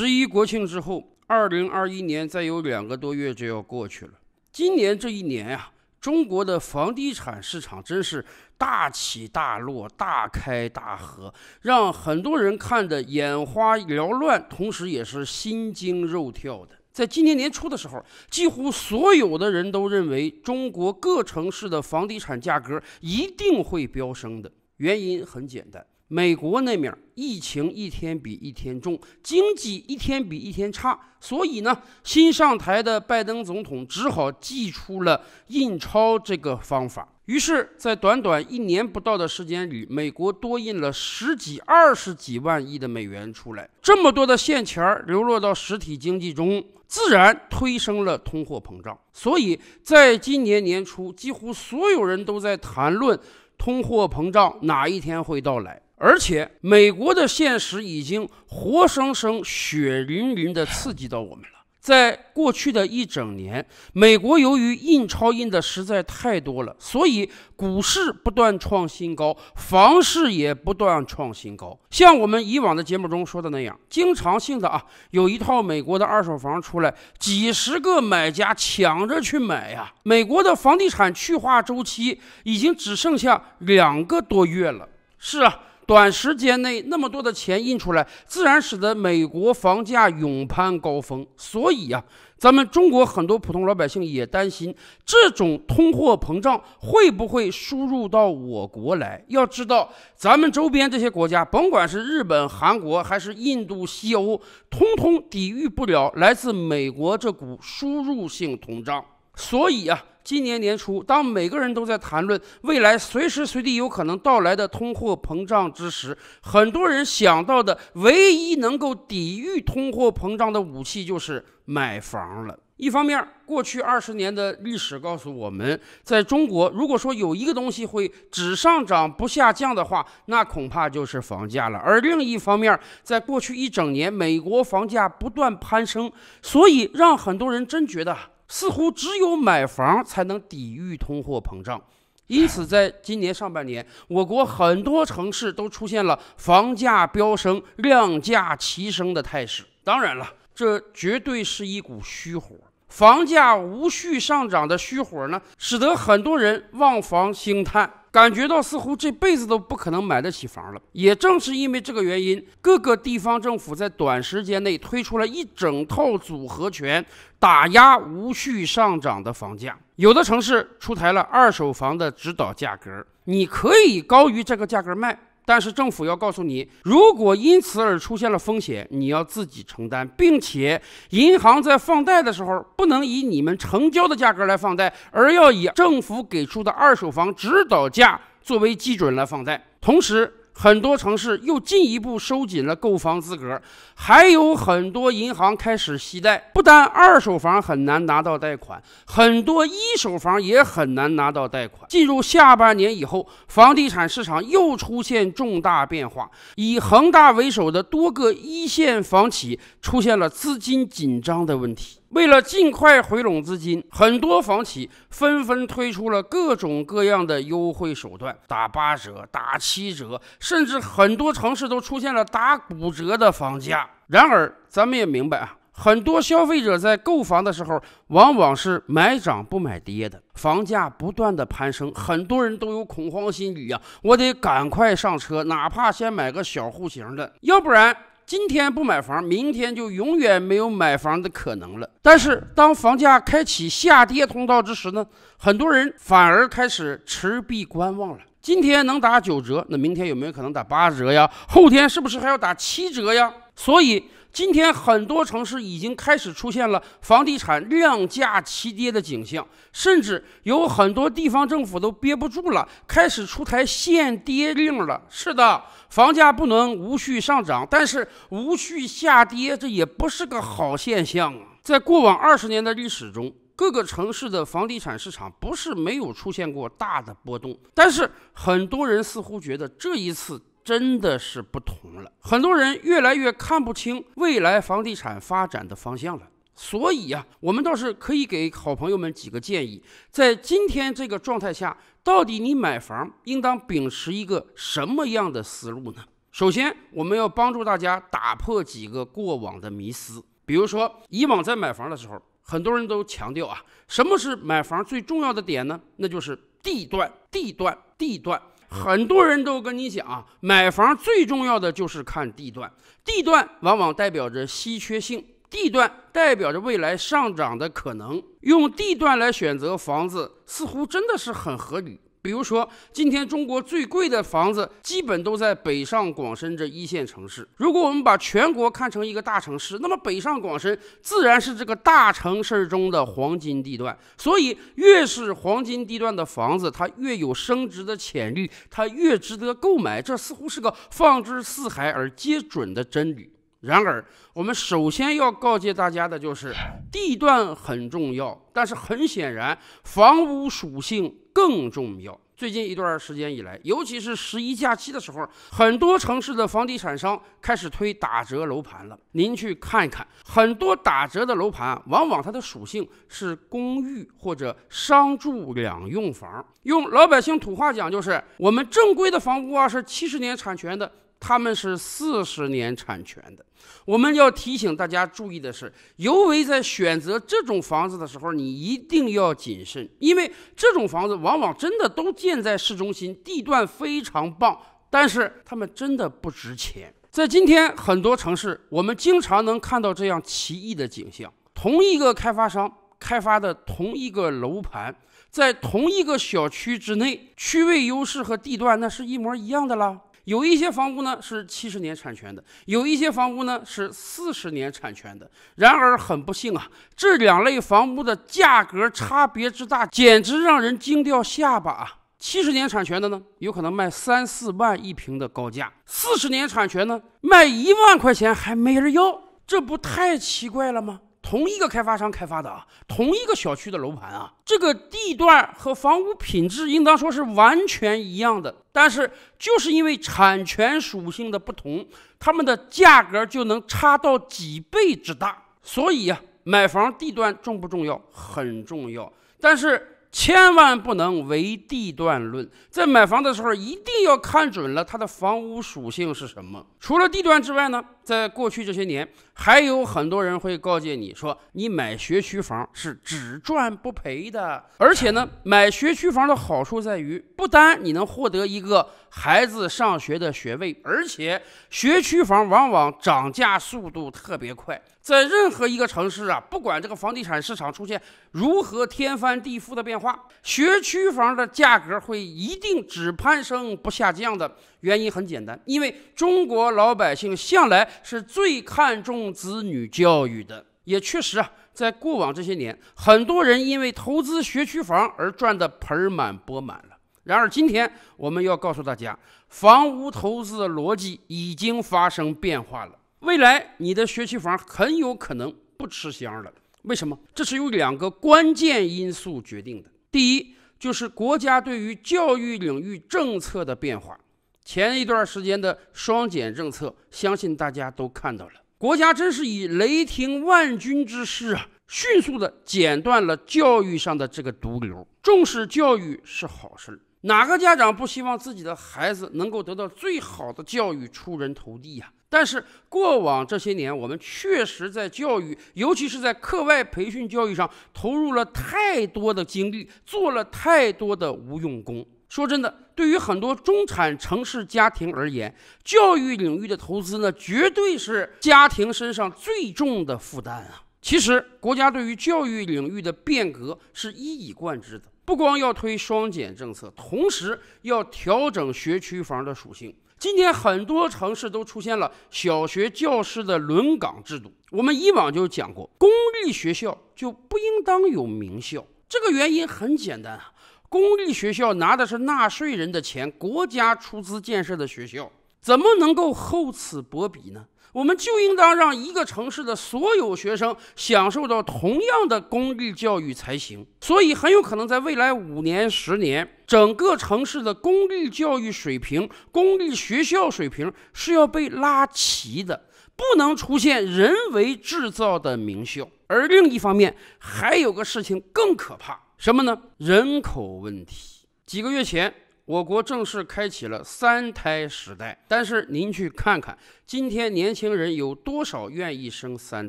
十一国庆之后，二零二一年再有两个多月就要过去了。今年这一年呀，中国的房地产市场真是大起大落、大开大合，让很多人看得眼花缭乱，同时也是心惊肉跳的。在今年年初的时候，几乎所有的人都认为中国各城市的房地产价格一定会飙升的。原因很简单。美国那面疫情一天比一天重，经济一天比一天差，所以呢，新上台的拜登总统只好祭出了印钞这个方法。于是，在短短一年不到的时间里，美国多印了十几、二十几万亿的美元出来。这么多的现钱儿流落到实体经济中，自然推升了通货膨胀。所以，在今年年初，几乎所有人都在谈论通货膨胀哪一天会到来。而且，美国的现实已经活生生、血淋淋地刺激到我们了。在过去的一整年，美国由于印钞印的实在太多了，所以股市不断创新高，房市也不断创新高。像我们以往的节目中说的那样，经常性的啊，有一套美国的二手房出来，几十个买家抢着去买呀。美国的房地产去化周期已经只剩下两个多月了。是啊。短时间内那么多的钱印出来，自然使得美国房价勇攀高峰。所以呀，咱们中国很多普通老百姓也担心，这种通货膨胀会不会输入到我国来？要知道，咱们周边这些国家，甭管是日本、韩国，还是印度、西欧，通通抵御不了来自美国这股输入性通胀。所以啊，今年年初，当每个人都在谈论未来随时随地有可能到来的通货膨胀之时，很多人想到的唯一能够抵御通货膨胀的武器就是买房了。一方面，过去二十年的历史告诉我们，在中国，如果说有一个东西会只上涨不下降的话，那恐怕就是房价了。而另一方面，在过去一整年，美国房价不断攀升，所以让很多人真觉得。似乎只有买房才能抵御通货膨胀，因此在今年上半年，我国很多城市都出现了房价飙升、量价齐升的态势。当然了，这绝对是一股虚火。房价无序上涨的虚火呢，使得很多人望房兴叹，感觉到似乎这辈子都不可能买得起房了。也正是因为这个原因，各个地方政府在短时间内推出了一整套组合拳，打压无序上涨的房价。有的城市出台了二手房的指导价格，你可以高于这个价格卖。但是政府要告诉你，如果因此而出现了风险，你要自己承担，并且银行在放贷的时候不能以你们成交的价格来放贷，而要以政府给出的二手房指导价作为基准来放贷，同时。很多城市又进一步收紧了购房资格，还有很多银行开始惜贷，不但二手房很难拿到贷款，很多一手房也很难拿到贷款。进入下半年以后，房地产市场又出现重大变化，以恒大为首的多个一线房企出现了资金紧张的问题。为了尽快回笼资金，很多房企纷纷推出了各种各样的优惠手段，打八折、打七折，甚至很多城市都出现了打骨折的房价。然而，咱们也明白啊，很多消费者在购房的时候，往往是买涨不买跌的，房价不断的攀升，很多人都有恐慌心理呀，我得赶快上车，哪怕先买个小户型的，要不然。今天不买房，明天就永远没有买房的可能了。但是，当房价开启下跌通道之时呢，很多人反而开始持币观望了。今天能打九折，那明天有没有可能打八折呀？后天是不是还要打七折呀？所以。今天，很多城市已经开始出现了房地产量价齐跌的景象，甚至有很多地方政府都憋不住了，开始出台限跌令了。是的，房价不能无序上涨，但是无序下跌，这也不是个好现象啊。在过往二十年的历史中，各个城市的房地产市场不是没有出现过大的波动，但是很多人似乎觉得这一次。真的是不同了，很多人越来越看不清未来房地产发展的方向了。所以呀，我们倒是可以给好朋友们几个建议。在今天这个状态下，到底你买房应当秉持一个什么样的思路呢？首先，我们要帮助大家打破几个过往的迷思。比如说，以往在买房的时候，很多人都强调啊，什么是买房最重要的点呢？那就是地段，地段，地段。很多人都跟你讲，买房最重要的就是看地段，地段往往代表着稀缺性，地段代表着未来上涨的可能，用地段来选择房子，似乎真的是很合理。比如说，今天中国最贵的房子基本都在北上广深这一线城市。如果我们把全国看成一个大城市，那么北上广深自然是这个大城市中的黄金地段。所以，越是黄金地段的房子，它越有升值的潜力，它越值得购买。这似乎是个放之四海而皆准的真理。然而，我们首先要告诫大家的就是，地段很重要，但是很显然，房屋属性。更重要，最近一段时间以来，尤其是十一假期的时候，很多城市的房地产商开始推打折楼盘了。您去看一看，很多打折的楼盘，往往它的属性是公寓或者商住两用房。用老百姓土话讲，就是我们正规的房屋啊，是七十年产权的。他们是四十年产权的。我们要提醒大家注意的是，尤为在选择这种房子的时候，你一定要谨慎，因为这种房子往往真的都建在市中心，地段非常棒，但是他们真的不值钱。在今天很多城市，我们经常能看到这样奇异的景象：同一个开发商开发的同一个楼盘，在同一个小区之内，区位优势和地段那是一模一样的啦。有一些房屋呢是七十年产权的，有一些房屋呢是四十年产权的。然而很不幸啊，这两类房屋的价格差别之大，简直让人惊掉下巴啊！七十年产权的呢，有可能卖三四万一平的高价；四十年产权呢，卖一万块钱还没人要，这不太奇怪了吗？同一个开发商开发的啊，同一个小区的楼盘啊，这个地段和房屋品质应当说是完全一样的，但是就是因为产权属性的不同，他们的价格就能差到几倍之大。所以啊，买房地段重不重要？很重要。但是。千万不能唯地段论，在买房的时候一定要看准了它的房屋属性是什么。除了地段之外呢，在过去这些年，还有很多人会告诫你说，你买学区房是只赚不赔的。而且呢，买学区房的好处在于，不单你能获得一个孩子上学的学位，而且学区房往往涨价速度特别快。在任何一个城市啊，不管这个房地产市场出现如何天翻地覆的变化，学区房的价格会一定只攀升不下降的。原因很简单，因为中国老百姓向来是最看重子女教育的。也确实啊，在过往这些年，很多人因为投资学区房而赚得盆满钵满了。然而今天，我们要告诉大家，房屋投资的逻辑已经发生变化了。未来你的学区房很有可能不吃香了，为什么？这是由两个关键因素决定的。第一，就是国家对于教育领域政策的变化。前一段时间的“双减”政策，相信大家都看到了，国家真是以雷霆万钧之势啊，迅速的剪断了教育上的这个毒瘤。重视教育是好事儿，哪个家长不希望自己的孩子能够得到最好的教育，出人头地呀？但是，过往这些年，我们确实在教育，尤其是在课外培训教育上，投入了太多的精力，做了太多的无用功。说真的，对于很多中产城市家庭而言，教育领域的投资呢，绝对是家庭身上最重的负担啊。其实，国家对于教育领域的变革是一以贯之的，不光要推双减政策，同时要调整学区房的属性。今天很多城市都出现了小学教师的轮岗制度。我们以往就讲过，公立学校就不应当有名校。这个原因很简单啊，公立学校拿的是纳税人的钱，国家出资建设的学校，怎么能够厚此薄彼呢？我们就应当让一个城市的所有学生享受到同样的公立教育才行。所以，很有可能在未来五年、十年，整个城市的公立教育水平、公立学校水平是要被拉齐的，不能出现人为制造的名校。而另一方面，还有个事情更可怕，什么呢？人口问题。几个月前。我国正式开启了三胎时代，但是您去看看，今天年轻人有多少愿意生三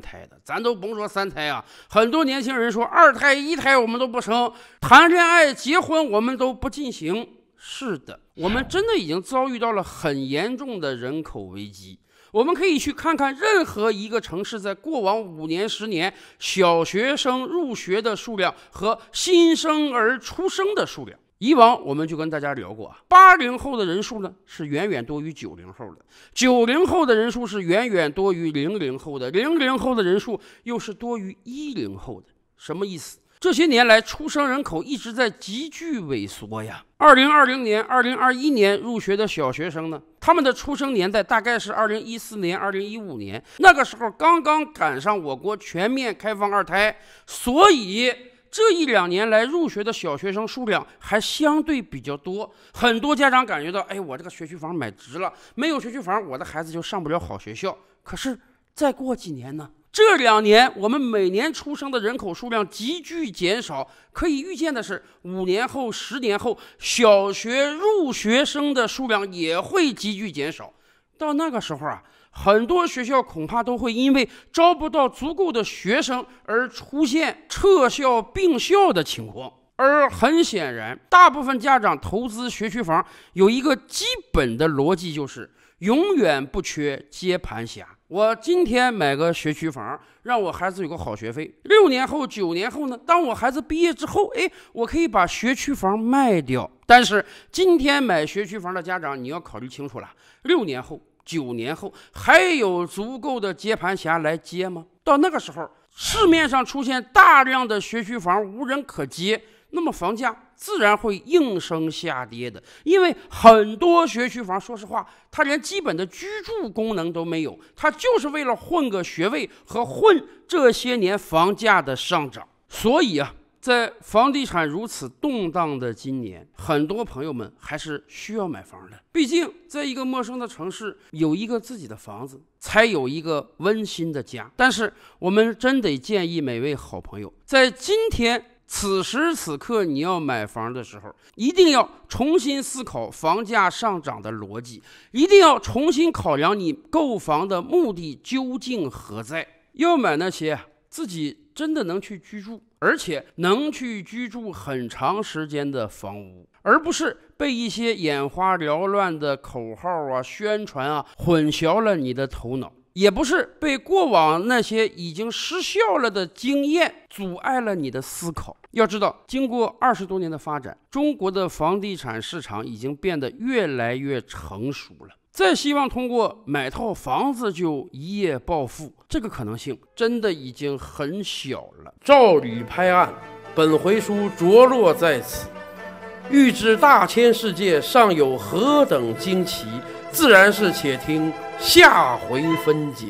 胎的？咱都甭说三胎啊，很多年轻人说二胎、一胎我们都不生，谈恋爱、结婚我们都不进行。是的，我们真的已经遭遇到了很严重的人口危机。我们可以去看看任何一个城市，在过往五年、十年，小学生入学的数量和新生儿出生的数量。以往我们就跟大家聊过啊，八零后的人数呢是远远多于九零后的，九零后的人数是远远多于零零后的，零零后的人数又是多于一零后的。什么意思？这些年来出生人口一直在急剧萎缩呀。二零二零年、二零二一年入学的小学生呢，他们的出生年代大概是二零一四年、二零一五年，那个时候刚刚赶上我国全面开放二胎，所以。这一两年来入学的小学生数量还相对比较多，很多家长感觉到，哎，我这个学区房买值了，没有学区房，我的孩子就上不了好学校。可是再过几年呢？这两年我们每年出生的人口数量急剧减少，可以预见的是，五年后、十年后，小学入学生的数量也会急剧减少。到那个时候啊，很多学校恐怕都会因为招不到足够的学生而出现撤校并校的情况。而很显然，大部分家长投资学区房有一个基本的逻辑，就是永远不缺接盘侠。我今天买个学区房，让我孩子有个好学费。六年后、九年后呢？当我孩子毕业之后，哎，我可以把学区房卖掉。但是今天买学区房的家长，你要考虑清楚了，六年后。九年后还有足够的接盘侠来接吗？到那个时候，市面上出现大量的学区房无人可接，那么房价自然会应声下跌的。因为很多学区房，说实话，它连基本的居住功能都没有，它就是为了混个学位和混这些年房价的上涨。所以啊。在房地产如此动荡的今年，很多朋友们还是需要买房的。毕竟，在一个陌生的城市，有一个自己的房子，才有一个温馨的家。但是，我们真得建议每位好朋友，在今天此时此刻你要买房的时候，一定要重新思考房价上涨的逻辑，一定要重新考量你购房的目的究竟何在，要买那些。自己真的能去居住，而且能去居住很长时间的房屋，而不是被一些眼花缭乱的口号啊、宣传啊混淆了你的头脑，也不是被过往那些已经失效了的经验阻碍了你的思考。要知道，经过二十多年的发展，中国的房地产市场已经变得越来越成熟了。再希望通过买套房子就一夜暴富，这个可能性真的已经很小了。照理拍案，本回书着落在此。欲知大千世界尚有何等惊奇，自然是且听下回分解。